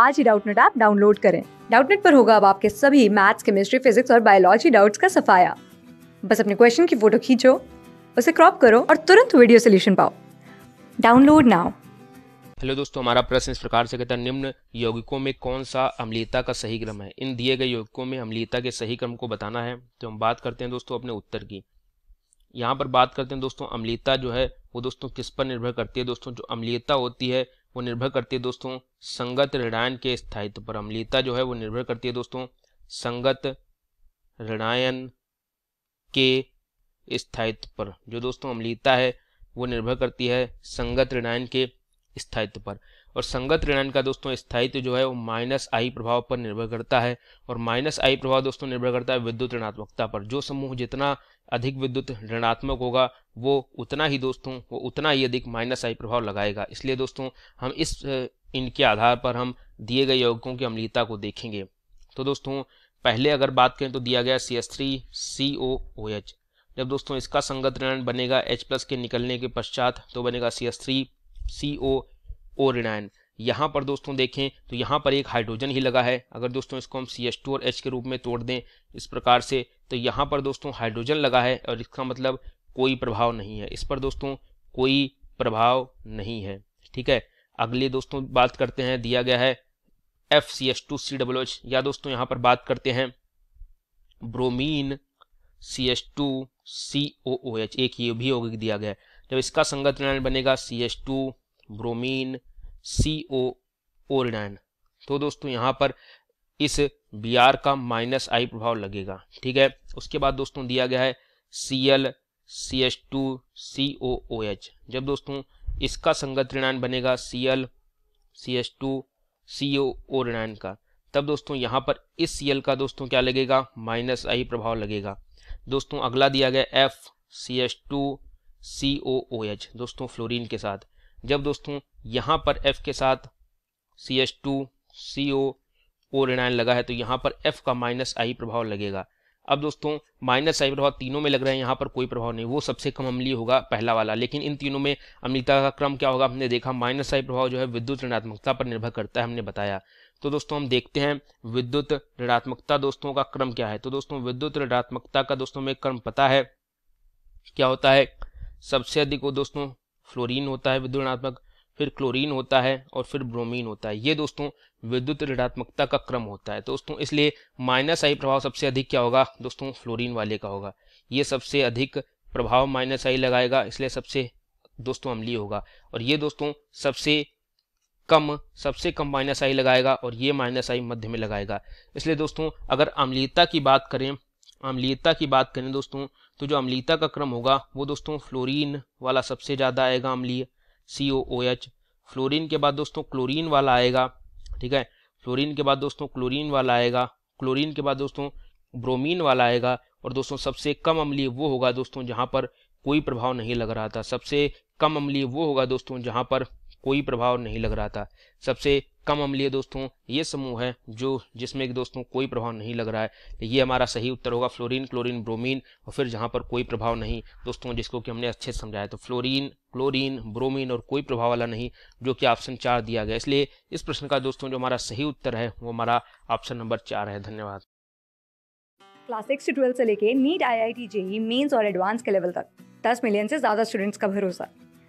आज ही Doubtnut app download करें डाउटनेट पर होगा अब आपके सभी मैथ्स केमिस्ट्री फिजिक्स और बायोलॉजी डाउट्स का सफाया बस अपने क्वेश्चन की फोटो खींचो उसे क्रॉप करो और तुरंत वीडियो सोल्यूशन पाओ डाउनलोड नाउ हेलो दोस्तों हमारा प्रश्न इस प्रकार से कहता है निम्न यौगिकों में कौन सा अम्लीयता का सही क्रम है इन दिए गए यौगिकों में अम्लीयता के सही क्रम को बताना है तो हम बात करते हैं दोस्तों अपने उत्तर की यहाँ पर बात करते हैं दोस्तों अम्लीयता जो है वो दोस्तों किस पर निर्भर करती है दोस्तों जो अम्लीयता होती है वो निर्भर करती है दोस्तों संगत ऋणायन के स्थायित्व पर अम्लीयता जो है वो निर्भर करती है दोस्तों संगत ऋणायन के स्थायित्व पर जो दोस्तों अम्लीयता है वो निर्भर करती है संगत ऋणायन के स्थायित्व पर और संगत ऋणान का दोस्तों स्थायित्व जो है वो माइनस आई प्रभाव पर निर्भर करता है और माइनस आई प्रभाव दोस्तों निर्भर करता है विद्युत ऋणात्मकता पर जो समूह जितना अधिक विद्युत ऋणात्मक होगा वो उतना ही दोस्तों वो उतना ही अधिक माइनस आई प्रभाव लगाएगा इसलिए दोस्तों हम इस इनके आधार पर हम दिए गए यौगिकों की अम्लीयता को देखेंगे तो दोस्तों पहले अगर बात करें तो दिया गया सी जब दोस्तों इसका संगत ऋण बनेगा H के निकलने के पश्चात तो बनेगा C S three C O O ऋणायन यहाँ पर दोस्तों देखें तो यहाँ पर एक हाइड्रोजन ही लगा है अगर दोस्तों इसको हम सी एच टू और एच के रूप में तोड़ दें इस प्रकार से तो यहाँ पर दोस्तों हाइड्रोजन लगा है और इसका मतलब कोई प्रभाव नहीं है इस पर दोस्तों कोई प्रभाव नहीं है ठीक है अगले दोस्तों बात करते हैं दिया गया है F C S two C W H या दोस्तों यहाँ पर बात करते हैं bromine C H two C O O H एक ये भी यौगिक दिया गया है जब इसका संगत ऋणायन बनेगा C H two bromine C O O ऋणायन तो दोस्तों यहाँ पर इस बी आर का माइनस आई प्रभाव लगेगा ठीक है उसके बाद दोस्तों दिया गया है C L C H two C O O H जब दोस्तों इसका संगत ऋणायन बनेगा C L C H two C O O ऋणायन का तब दोस्तों यहाँ पर इस सी एल का दोस्तों क्या लगेगा माइनस आई प्रभाव लगेगा दोस्तों अगला दिया गया F C H two C O O H दोस्तों फ्लोरीन के साथ जब दोस्तों यहाँ पर एफ के साथ सी एच टू सी ओ ओ रिनाइन लगा है तो यहाँ पर एफ का माइनस आई प्रभाव लगेगा अब दोस्तों माइनस साइन प्रभाव तीनों में लग रहे हैं यहाँ पर कोई प्रभाव नहीं वो सबसे कम अम्लीय होगा पहला वाला लेकिन इन तीनों में अम्लीता का क्रम क्या होगा हमने देखा माइनस साइन प्रभाव जो है विद्युत ऋणात्मकता पर निर्भर करता है हमने बताया तो दोस्तों हम देखते हैं विद्युत ऋणात्मकता दोस्तों का क्रम क्या है तो दोस्तों विद्युत ऋणात्मकता का दोस्तों में क्रम पता है क्या होता है सबसे अधिक वो दोस्तों फ्लोरीन होता है विद्युत ऋणात्मक फिर क्लोरीन होता है और फिर ब्रोमीन होता है ये दोस्तों विद्युत ऋणात्मकता का क्रम होता है तो दोस्तों इसलिए माइनस आई प्रभाव सबसे अधिक क्या होगा दोस्तों फ्लोरीन वाले का होगा ये सबसे अधिक प्रभाव माइनस आई लगाएगा इसलिए सबसे दोस्तों अम्लीय होगा और ये दोस्तों सबसे कम सबसे कम माइनस आई लगाएगा और ये माइनस आई मध्य में लगाएगा इसलिए दोस्तों अगर अम्लीयता की बात करें अम्लीयता की बात करें दोस्तों तो जो अम्लीयता का क्रम होगा वो दोस्तों फ्लोरीन वाला सबसे ज़्यादा आएगा अम्लीय सी ओ ओ एच फ्लोरिन के बाद दोस्तों क्लोरीन वाला आएगा ठीक है फ्लोरीन के बाद दोस्तों क्लोरीन वाला आएगा क्लोरीन के बाद दोस्तों ब्रोमीन वाला आएगा और दोस्तों सबसे कम अम्लीय वो होगा दोस्तों जहाँ पर कोई प्रभाव नहीं लग रहा था सबसे कम अम्लीय वो होगा दोस्तों जहाँ पर कोई प्रभाव नहीं लग रहा था सबसे कम अम्लीय दोस्तों ये समूह है जो जिसमें कि दोस्तों कोई प्रभाव नहीं लग रहा है ये हमारा सही उत्तर होगा फ्लोरीन क्लोरीन ब्रोमीन और फिर जहाँ पर कोई प्रभाव नहीं दोस्तों जिसको कि हमने अच्छे से समझाया तो फ्लोरीन क्लोरीन ब्रोमीन और कोई प्रभाव वाला नहीं जो कि ऑप्शन चार दिया गया इसलिए इस प्रश्न का दोस्तों जो हमारा सही उत्तर है वो हमारा ऑप्शन नंबर चार है धन्यवाद क्लास सिक्स से ट्वेल्थ से लेके NEET I I T JEE Mains और एडवांस के लेवल तक दस मिलियन से ज़्यादा स्टूडेंट्स का भरोसा